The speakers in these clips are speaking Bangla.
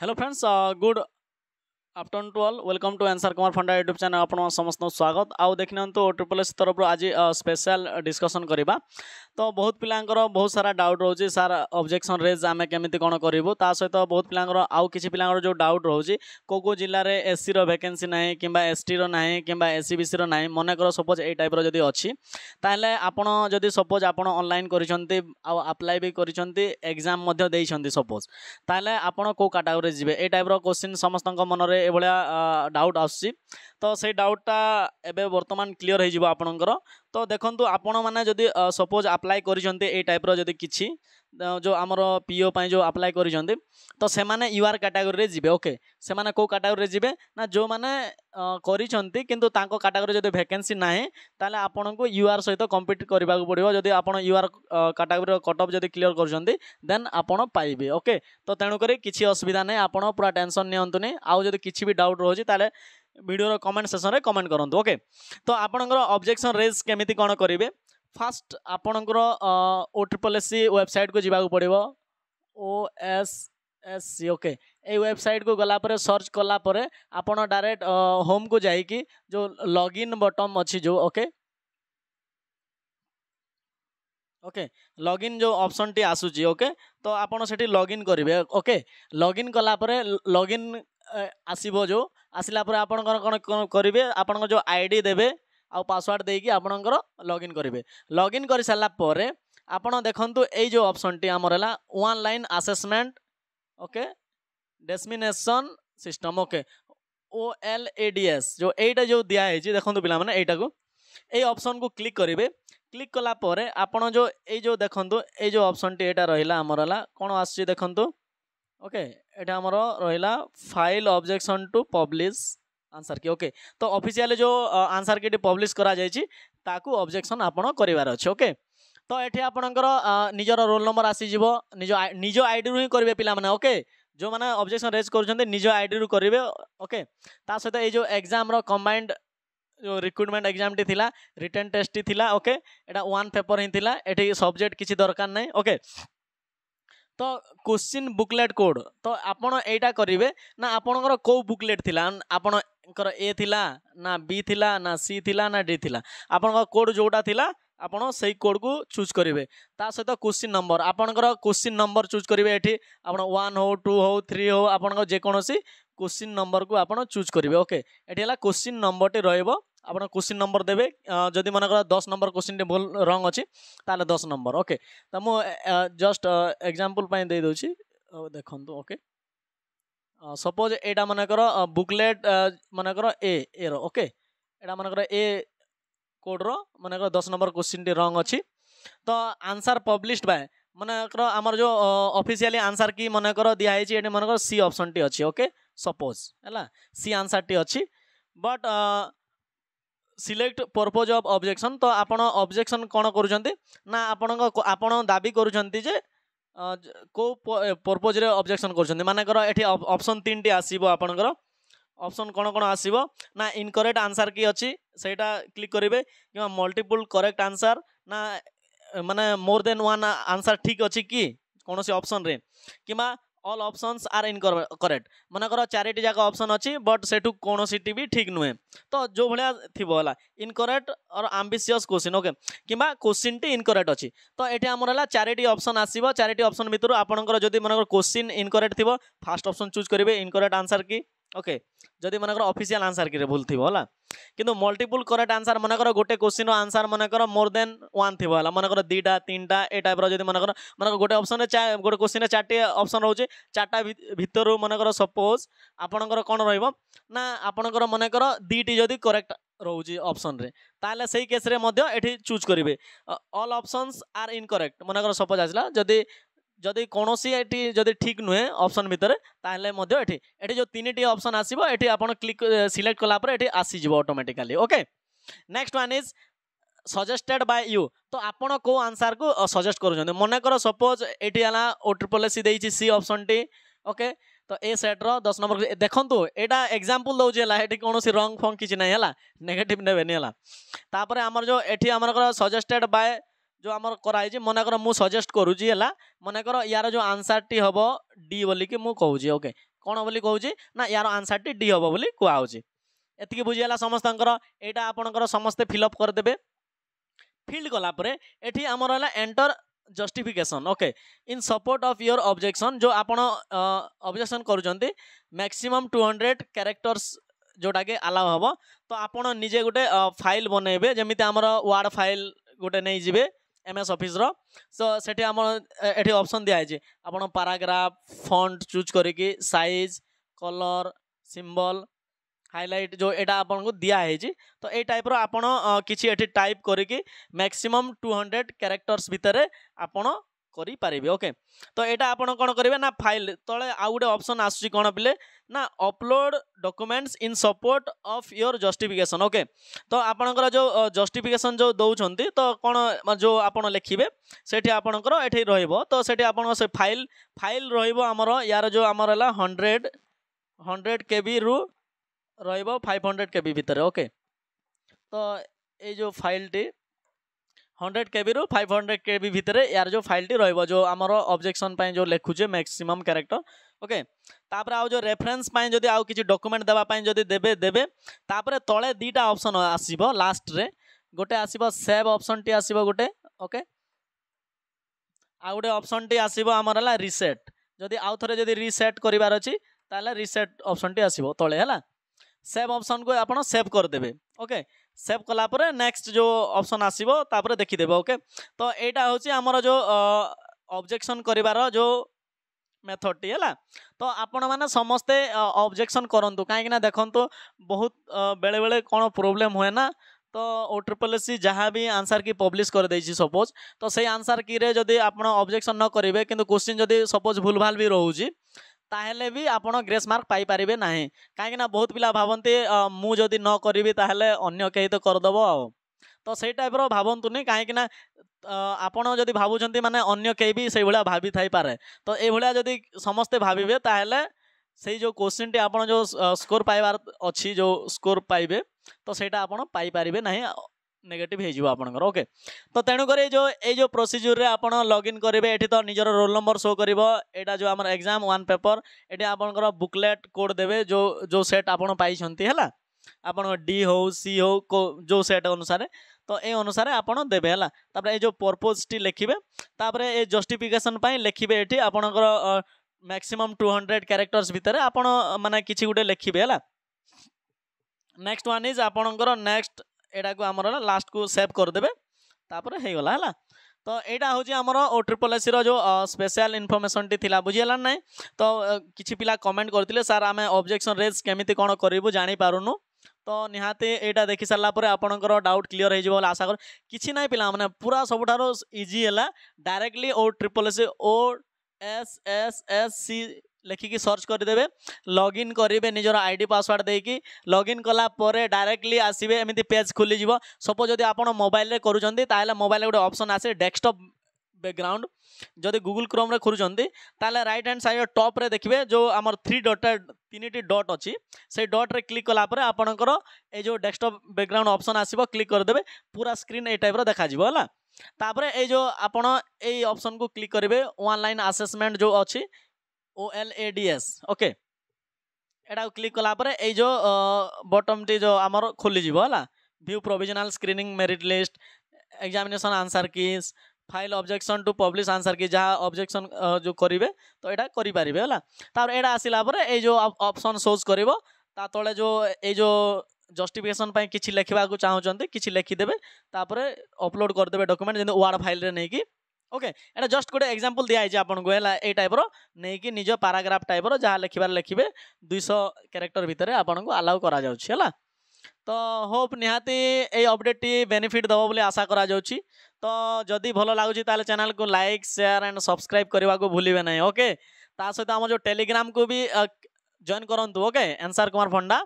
hello friends uh, good afternoon twelve welcome to Ansar Kumar Funda YouTube channel ଆପଣ ସମସ୍ତ ସ୍ୱାଗତ ଆଉ ଦେଖିନିଅନ୍ତୁ ଟ୍ରିପଲ୍ ଏସ୍ ତରଫରୁ ଆଜି ସ୍ପେଶାଲ୍ ଡିସ୍କସନ୍ କରିବା ତ ବହୁତ ପିଲାଙ୍କର ବହୁତ ସାରା ଡାଉଟ୍ ରହୁଛି ସାର୍ ଅବଜେକ୍ସନ୍ ରେଜ୍ ଆମେ କେମିତି କ'ଣ କରିବୁ ତା ସହିତ ବହୁତ ପିଲାଙ୍କର ଆଉ କିଛି ପିଲାଙ୍କର ଯେଉଁ ଡାଉଟ୍ ରହୁଛି କେଉଁ କେଉଁ ଜିଲ୍ଲାରେ ଏସ୍ସିର ଭେକେନ୍ସି ନାହିଁ କିମ୍ବା ଏସ୍ଟିର ନାହିଁ କିମ୍ବା ଏସ୍ସିବିସିର ନାହିଁ ମନେକର ସପୋଜ୍ ଏଇ ଟାଇପ୍ର ଯଦି ଅଛି ତାହେଲେ ଆପଣ ଯଦି ସପୋଜ୍ ଆପଣ ଅନଲାଇନ୍ କରିଛନ୍ତି ଆଉ ଆପ୍ଲାଏ ବି କରିଛନ୍ତି ଏକ୍ଜାମ୍ ମଧ୍ୟ ଦେଇଛନ୍ତି ସପୋଜ୍ ତାହେଲେ ଆପଣ କେଉଁ କାଟାଗୋରିରେ ଯିବେ ଏଇ ଟାଇପ୍ର କୋଶ୍ଚିନ୍ ସମସ୍ତଙ୍କ ମନରେ ଏଭଳିଆ ଡାଉଟ୍ ଆସୁଛି ତ ସେଇ ଡାଉଟ୍ଟା ଏବେ ବର୍ତ୍ତମାନ କ୍ଲିଅର୍ ହେଇଯିବ ଆପଣଙ୍କର ତ ଦେଖନ୍ତୁ ଆପଣମାନେ ଯଦି ସପୋଜ୍ ଆପ୍ଲାଏ କରିଛନ୍ତି ଏଇ ଟାଇପ୍ର ଯଦି କିଛି जो आम पीओ पाई जो अप्लाय कर तो से युआर कैटेगोरी जी ओके से कौ कैटेगोरी जी ना जो मैंने करटागोरी कैटेगोरी जब भैकेन्सी ना ताले आपन को युआर सहित कंपीट करने पड़ो जदि आप युआर कैटेगोरी कटअप जब क्लीअर कर देन आपड़ ओके तो तेणुक किसी असुविधा नहीं आप पूरा टेनसन नि आउ किसी भी डाउट रोचे ताले भिडियोर कमेंट सेसन में कमेंट करूँ ओके तो आपणकर अब्जेक्शन रेज केमी कौन करेंगे ফার্স্ট আপনার O triple S C website কু যা পড়ব O S S C okay এই ওয়েবসাइट को गलापर सर्च कलापर आपण डायरेक्ट होम को जाकि जो लग इन बटम अच्छी जो ओके ओके लग इन जो ऑप्शन टी आसूची ओके तो आपण से लग इन करेंगे ओके लग इन कलापर लग इन आसो जो आसला आपणकर कौन करेंगे आपण जो आईडी देवे ଆଉ ପାସୱାର୍ଡ଼ ଦେଇକି ଆପଣଙ୍କର ଲଗ୍ଇନ୍ କରିବେ ଲଗ୍ଇନ୍ କରିସାରିଲା ପରେ ଆପଣ ଦେଖନ୍ତୁ ଏଇ ଯେଉଁ ଅପସନ୍ଟି ଆମର ହେଲା one line assessment okay dissemination system okay O L A D S ଯେଉଁ ଏଇଟା ଯେଉଁ ଦିଆହେଇଛି ଦେଖନ୍ତୁ ପିଲାମାନେ ଏଇଟାକୁ ଏଇ ଅପସନ୍କୁ କ୍ଲିକ୍ କରିବେ କ୍ଲିକ୍ କଲା ପରେ ଆପଣ ଯେଉଁ ଏଇ ଯେଉଁ ଦେଖନ୍ତୁ ଏଇ ଯେଉଁ ଅପସନ୍ଟି ଏଇଟା ରହିଲା ଆମର ହେଲା କ'ଣ ଆସୁଛି ଦେଖନ୍ତୁ ଓକେ ଏଇଟା ଆମର ରହିଲା file objection to publish answer key okay ତ ଅଫିସିଆଲି ଯେଉଁ ଆନ୍ସର୍ କିଟି ପବ୍ଲିଶ୍ କରାଯାଇଛି ତାକୁ ଅବଜେକ୍ସନ୍ ଆପଣ କରିବାର ଅଛି ଓକେ ତ ଏଠି ଆପଣଙ୍କର ନିଜର ରୋଲ୍ ନମ୍ବର ଆସିଯିବ ନିଜ ନିଜ ଆଇଡ଼ିରୁ ହିଁ କରିବେ ପିଲାମାନେ ଓକେ ଯେଉଁମାନେ ଅବଜେକ୍ସନ୍ ରେଜ୍ କରୁଛନ୍ତି ନିଜ ଆଇଡ଼ିରୁ କରିବେ ଓକେ ତା ସହିତ ଏଇ ଯେଉଁ ଏକ୍ଜାମ୍ର କମ୍ବାଇଣ୍ଡ ଯେଉଁ ରିକ୍ରୁଟମେଣ୍ଟ ଏକ୍ଜାମ୍ଟି ଥିଲା ରିଟର୍ଣ୍ଣ ଟେଷ୍ଟଟି ଥିଲା ଓକେ ଏଇଟା ୱାନ୍ ପେପର୍ ହିଁ ଥିଲା ଏଠି ସବଜେକ୍ଟ କିଛି ଦରକାର ନାହିଁ ଓକେ ତ କୋଶ୍ଚିନ୍ ବୁକଲେଟ୍ କୋଡ଼୍ ତ ଆପଣ ଏଇଟା କରିବେ ନା ଆପଣଙ୍କର କେଉଁ ବୁକଲେଟ୍ ଥିଲା ଆପଣ ଙ୍କର ଏ ଥିଲା ନା ବି ଥିଲା ନା ସି ଥିଲା ନା ଡି ଥିଲା ଆପଣଙ୍କ କୋଡ଼୍ ଯେଉଁଟା ଥିଲା ଆପଣ ସେଇ କୋଡ଼୍କୁ ଚୁଜ୍ କରିବେ ତା ସହିତ କୋଶ୍ଚିନ୍ ନମ୍ବର ଆପଣଙ୍କର କୋଶ୍ଚିନ୍ ନମ୍ବର ଚୁଜ୍ କରିବେ ଏଠି ଆପଣ ୱାନ୍ ହଉ ଟୁ ହଉ ଥ୍ରୀ ହଉ ଆପଣଙ୍କ ଯେକୌଣସି କୋଶ୍ଚିନ୍ ନମ୍ବରକୁ ଆପଣ ଚୁଜ୍ କରିବେ ଓକେ ଏଠି ହେଲା କୋଶ୍ଚିନ୍ ନମ୍ବରଟି ରହିବ ଆପଣ କୋଶ୍ଚିନ୍ ନମ୍ବର ଦେବେ ଯଦି ମନେକର ଦଶ ନମ୍ବର କୋଶ୍ଚିନ୍ଟି ଭୁଲ ରଙ୍ଗ ଅଛି ତାହେଲେ ଦଶ ନମ୍ବର ଓକେ ତ ମୁଁ ଜଷ୍ଟ ଏକ୍ଜାମ୍ପଲ୍ ପାଇଁ ଦେଇଦେଉଛି ଦେଖନ୍ତୁ ଓକେ ସପୋଜ୍ ଏଇଟା ମନେକର ବୁକ୍ଲେଟ୍ ମନେକର ଏ ଏର ଓକେ ଏଇଟା ମନେକର ଏ କୋଡ଼୍ର ମନେକର ଦଶ ନମ୍ବର କୋଶ୍ଚିନ୍ଟି ରଙ୍ଗ ଅଛି ତ ଆନ୍ସର୍ ପବ୍ଲିଶ୍ଡ ବାଏ ମନେକର ଆମର ଯେଉଁ ଅଫିସିଆଲି ଆନ୍ସର୍ କି ମନେକର ଦିଆହେଇଛି ଏଠି ମନେକର ସି ଅପସନ୍ଟି ଅଛି ଓକେ ସପୋଜ୍ ହେଲା ସି ଆନ୍ସର୍ଟି ଅଛି but select purpose of objection ତ ଆପଣ ଅବଜେକ୍ସନ୍ କ'ଣ କରୁଛନ୍ତି ନା ଆପଣଙ୍କ ଆପଣ ଦାବି କରୁଛନ୍ତି ଯେ କେଉଁ ପର୍ପଜ୍ରେ ଅବଜେକ୍ସନ୍ କରୁଛନ୍ତି ମନେକର ଏଠି ଅପସନ୍ ତିନିଟି ଆସିବ ଆପଣଙ୍କର ଅପସନ୍ କ'ଣ କ'ଣ ଆସିବ ନା ଇନକରେକ୍ଟ ଆନ୍ସର୍ କି ଅଛି ସେଇଟା କ୍ଲିକ୍ କରିବେ କିମ୍ବା ମଲ୍ଟିପୁଲ୍ କରେକ୍ଟ ଆନ୍ସର୍ ନା ମାନେ ମୋର୍ ଦେନ୍ ୱାନ୍ ଆନ୍ସର୍ ଠିକ୍ ଅଛି କି କୌଣସି ଅପସନ୍ରେ କିମ୍ବା অল অপসনস আর ইনকরেক্ট মনেকর চারিটি যাক অপসন অছি বট সেটু কোণসিটি বি ঠিক নুহে তো যে ভাবে থাকবে হল incorrect or ambiguous question okay কিংবা কোশ্চিনটি ইনকরেক্ট অছি তো এটি আমার হল চারিটি অপসন আসব চারিটি অপসন ভিতর আপনার যদি মনে কোশ্চিন ইনকরেক্ট থাকবে ফার্স্ট অপসন চুজ করবে ইনকরেক্ট আনসার কি ওকে যদি মনে করো অফিসিয়াল আনসার কি ভুল থিব হলা কিন্তু মল্টিপুল করেক্ট আনসার মনে করো গোটে কোশ্চিন আনসার মনে করো মোর দেন ওয়ান থিব হলা মনে করো দুইটা তিনটা এ টাইপর যদি মনে করো মনে করো গোটে অপশনে গোটে কোশ্চিনে চারটি অপশন রয়েছে চারটা ভিতর মনে করো সপোজ আপনার কোণ রহব না আপনার মনে করো দুইটি যদি করেক্ট রয়েছে অপশনরে তাহলে সেই কেসরে মধ্যে এটি চুজ করবে অল অপশনস আর ইনকরেক্ট মনে করো সপোজ আসলা যদি যদি কোণী এটি যদি ঠিক নুহে অপশন ভিতরে তাহলে মধ্যে এটি এটি যে তিনটি অপশন আসব এটি আপনার ক্লিক সিলেক্ট কলাপরে এটি আসিযোগ automatically okay next one is suggested by you তো আপনার কেউ আনসার কু সজেস্ট করছেন মনে কর সপোজ এটি হল ও ট্রিপল এসি দিয়েছি সি অপশনটি ওকে তো এ সেট্র দশ নম্বর দেখন্তু এটা এক্সাম্পল দেଉଛି হল এটি কোণী রং ফং কিছু নাই হল নেগেটিভ নেবেনি হল তাপরে আমার যে এটি আমার সজেস্টেড বাই जो आमर कराई जे मने कर मु सजेस्ट करूची हला मने कर यार जो आंसर टी हबो डी बोली कि मु कहूची ओके कोन बोली कहूची ना यार आंसर टी डी हबो बोली कुआउची एतिके बुझी हला समस्तंकर एटा आपनकर समस्ते फिल अप कर देबे फिल्ड गला परे एठी आमर हला enter justification okay in support of your objection जो आपण ऑब्जेक्शन करुचंती मैक्सिमम 200 कैरेक्टर्स जोटा के अलाउ हम तो आपण निजे गोटे फाइल बनइबे जमी आमर वार्ड फाइल गोटे नहीं जीवे এম এস অফিসর তো সেটি আমার এটি অপসন দিয়া হয়েছে আপনার প্যারাগ্রাফ ফন্ট চুজ করিকি সাইজ কলর সিম্বল হাইলাইট যে এটা আপনার দিয়া হয়েছে তো এই টাইপর আপনার কিছু এটি টাইপ করিকি ম্যাক্সিমম টু হন্ড্রেড ক্যারেক্টর্স ভিতরে আপনার କରିପାରିବେ ଓକେ ତ ଏଇଟା ଆପଣ କ'ଣ କରିବେ ନା ଫାଇଲ୍ ତଳେ ଆଉ ଗୋଟେ ଅପସନ୍ ଆସୁଛି କ'ଣ ପିଲେ ନା upload documents in support of your justification okay ତ ଆପଣଙ୍କର ଯେଉଁ ଜଷ୍ଟିଫିକେସନ୍ ଯେଉଁ ଦେଉଛନ୍ତି ତ କ'ଣ ଯେଉଁ ଆପଣ ଲେଖିବେ ସେଠି ଆପଣଙ୍କର ଏଠି ରହିବ ତ ସେଠି ଆପଣଙ୍କ ସେ ଫାଇଲ୍ ଫାଇଲ୍ ରହିବ ଆମର ୟାର ଯେଉଁ ଆମର ହେଲା ହଣ୍ଡ୍ରେଡ଼ ହଣ୍ଡ୍ରେଡ଼ କେବିରୁ ରହିବ ଫାଇଭ୍ ହଣ୍ଡ୍ରେଡ଼ କେବି ଭିତରେ ଓକେ ତ ଏଇ ଯେଉଁ ଫାଇଲ୍ଟି ହଣ୍ଡ୍ରେଡ଼ କେବିରୁ ଫାଇଭ୍ ହଣ୍ଡ୍ରେଡ଼ କେବି ଭିତରେ ୟାର ଯେଉଁ ଫାଇଲ୍ଟି ରହିବ ଯେଉଁ ଆମର ଅବଜେକ୍ସନ୍ ପାଇଁ ଯେଉଁ ଲେଖୁଛେ ମ୍ୟାକ୍ସିମମ୍ କ୍ୟାରେକ୍ଟର ଓକେ ତାପରେ ଆଉ ଯେଉଁ ରେଫରେନ୍ସ ପାଇଁ ଯଦି ଆଉ କିଛି ଡକୁମେଣ୍ଟ ଦେବା ପାଇଁ ଯଦି ଦେବେ ଦେବେ ତାପରେ ତଳେ ଦୁଇଟା ଅପସନ୍ ଆସିବ ଲାଷ୍ଟରେ ଗୋଟେ ଆସିବ ସେଭ୍ ଅପସନ୍ଟି ଆସିବ ଗୋଟେ ଓକେ ଆଉ ଗୋଟେ ଅପସନ୍ଟି ଆସିବ ଆମର ହେଲା ରିସେଟ୍ ଯଦି ଆଉ ଥରେ ଯଦି ରିସେଟ୍ କରିବାର ଅଛି ତାହେଲେ ରିସେଟ୍ ଅପସନ୍ଟି ଆସିବ ତଳେ ହେଲା ସେଭ୍ ଅପସନ୍କୁ ଆପଣ ସେଭ୍ କରିଦେବେ ଓକେ সেভ কলাপরে নেক্সট যে অপসন আসব তাপরে দেখিদেব ওকে তো এইটা হচ্ছে আমার যে অবজেকশন করবার যে মেথডটি হল তো আপন মানে সমস্তে অবজেকশন করতু কিনা দেখত বহুত বেড়ে বেড়ে কোণ প্রোবলেম হুয়ে না তো ओ ट्रिपल एस जहाँ भी आंसर की पब्लिश कर दे सपोज तो से आंसर की रे जदि आप अब्जेक्शन न करेंगे कि क्वेश्चन जदि सपोज भूल भाल भी रोचे ତାହେଲେ ବି ଆପଣ ଗ୍ରେସ୍ ମାର୍କ ପାଇପାରିବେ ନାହିଁ କାହିଁକିନା ବହୁତ ପିଲା ଭାବନ୍ତି ମୁଁ ଯଦି ନ କରିବି ତାହେଲେ ଅନ୍ୟ କେହି ତ କରିଦେବ ଆଉ ତ ସେଇ ଟାଇପ୍ର ଭାବନ୍ତୁନି କାହିଁକିନା ଆପଣ ଯଦି ଭାବୁଛନ୍ତି ମାନେ ଅନ୍ୟ କେହି ବି ସେଇଭଳିଆ ଭାବିଥାଇପାରେ ତ ଏଇଭଳିଆ ଯଦି ସମସ୍ତେ ଭାବିବେ ତାହେଲେ ସେଇ ଯେଉଁ କୋଶ୍ଚିନ୍ଟି ଆପଣ ଯେଉଁ ସ୍କୋର୍ ପାଇବାର ଅଛି ଯେଉଁ ସ୍କୋର୍ ପାଇବେ ତ ସେଇଟା ଆପଣ ପାଇପାରିବେ ନାହିଁ নেগেটিভ হয়ে আপনার ওকে তো তেণুকরি এই যে এই যে প্রোসিজোরে আপনার লগ ইন করবে এটি তো নিজের রোল নম্বর শো করব এটা যে আমার এক্সাম ওয়ান পেপর এটি আপনার বুকলেট কোড দেবে যে যে সেট আপনার পাইছেন হ্যাঁ আপনার ডি হো সি হো যে সেট অনুসারে তো এই অনুসারে আপনার দেবে হল তাপরে এই যে পরপোজটি লিখবে তাপরে এই জস্টিফিকেসন লিখবে এটি আপনার ম্যাক্সিমম টু হন্ড্রেড ক্যারেক্টর্স ভিতরে আপনার মানে কিছু গোটে লিখবে হল নেক্সট ওয়ান ইজ আপনার নেক্সট ଏଇଟାକୁ ଆମର ଲାଷ୍ଟକୁ ସେଭ୍ କରିଦେବେ ତାପରେ ହେଇଗଲା ହେଲା ତ ଏଇଟା ହେଉଛି ଆମର ଓ ଟ୍ରିପଲ୍ ଏସ୍ସିର ଯେଉଁ ସ୍ପେଶାଲ ଇନଫର୍ମେସନ୍ଟି ଥିଲା ବୁଝିହେଲା ନାହିଁ ତ କିଛି ପିଲା କମେଣ୍ଟ କରିଥିଲେ ସାର୍ ଆମେ ଅବଜେକ୍ସନ୍ ରେଜ୍ କେମିତି କ'ଣ କରିବୁ ଜାଣିପାରୁନୁ ତ ନିହାତି ଏଇଟା ଦେଖି ସାରିଲା ପରେ ଆପଣଙ୍କର ଡାଉଟ୍ କ୍ଲିଅର୍ ହେଇଯିବ ବୋଲି ଆଶା କରୁ କିଛି ନାହିଁ ପିଲାମାନେ ପୁରା ସବୁଠାରୁ ଇଜି ହେଲା directly O triple S O S S S C লেখিকি সর্চ করিদেবে লগ ইন করবে নিজের আইডি পাসওয়ার্ড দিয়ে লগ ইন কলাপরে ডাইরেক্টলি আসবে এমনি পেজ খোলিযোগ সপোজ যদি আপনার মোবাইলে করছেন তাহলে মোবাইলে গোটে অপসন আসে ডেস্কটপ ব্যাকগ্রাউন্ড যদি গুগল ক্রোম্রে খোলুচ্ছেন তাহলে রাইট হ্যান্ড সাইড টপ্রে দেখবে যে আমার থ্রি ডট তিনটি ডট অছি সেই ডট্রে ক্লিক কলাপরে আপনার এই যে ডেস্কটপ ব্যাকগ্রাউন্ড অপসন আসব ক্লিক করেদেবে পুরা স্ক্রিন এই টাইপর দেখা যাব হলা তাপরে এই যে আপনার এই অপসন কু ক্লিক করবে ওয়ান লাইন আসেসমেন্ট যে অছি O L A D S okay এটা ক্লিক কলা পরে এই যে বটমটি যে আমার খোলিযোগ হল view provisional screening merit list examination answer keys file objection to publish answer key যা অবজেকশন যে করবে তো এটা করে পারিবে হল তারপরে এটা আসিলা পরে এই যে অপশন সোজ করব তা তলে যে এই যে জস্টিফিকেসন পাই কিছু লেখা চাহুচ্ছেন কিছু লেখিদেবে তাপরে অপলোড করেদেবে ডকুমেন্ট যেমন ওয়ার্ড ফাইলরে নেই ओके एट जस्ट गोटे एक्जामपल दिखाई आपको है ये टाइप रही निज पाराग्राफ टाइप रहा लिखे लिखे दुईश क्यारेक्टर भितर आपको आलाउ कर तो होप निहाती ये अपडेट बेनिफिट दब बोली आशा करा तो जदि भल लगुच चैनल को लाइक शेयर एंड सब्सक्राइब करने को भूलें ना ओके सहित आम जो टेलीग्राम को भी जॉइन करूँ ओके एनसार कुमार फंडा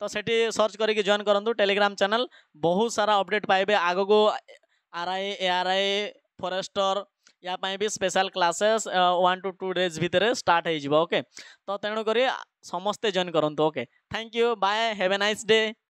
तो सेठी सर्च करके जॉइन करूँ टेलीग्राम चैनल बहुत सारा अपडेट पाइबे आग को R I A R I forester यापाई भी special classes one to two days भितर स्टार्ट हो ओके तो तेणुक समस्ते जॉइन करूँ okay thank you bye have a nice day